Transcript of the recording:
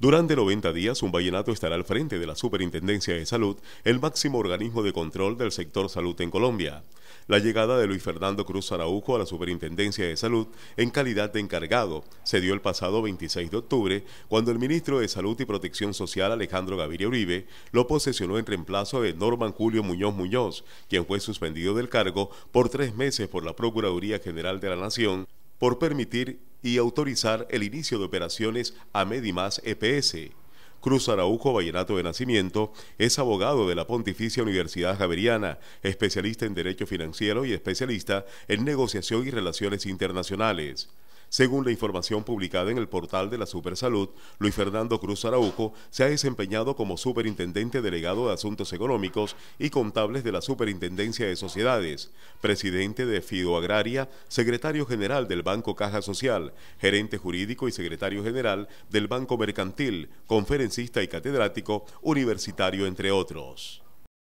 Durante 90 días, un vallenato estará al frente de la Superintendencia de Salud, el máximo organismo de control del sector salud en Colombia. La llegada de Luis Fernando Cruz Araujo a la Superintendencia de Salud en calidad de encargado se dio el pasado 26 de octubre, cuando el ministro de Salud y Protección Social, Alejandro Gaviria Uribe, lo posesionó en reemplazo de Norman Julio Muñoz Muñoz, quien fue suspendido del cargo por tres meses por la Procuraduría General de la Nación por permitir y autorizar el inicio de operaciones a Medimas EPS. Cruz Araujo Vallenato de Nacimiento es abogado de la Pontificia Universidad Javeriana, especialista en Derecho Financiero y especialista en negociación y relaciones internacionales. Según la información publicada en el portal de la Supersalud, Luis Fernando Cruz Araujo se ha desempeñado como superintendente delegado de Asuntos Económicos y Contables de la Superintendencia de Sociedades, presidente de Fido Agraria, secretario general del Banco Caja Social, gerente jurídico y secretario general del Banco Mercantil, conferencista y catedrático universitario, entre otros.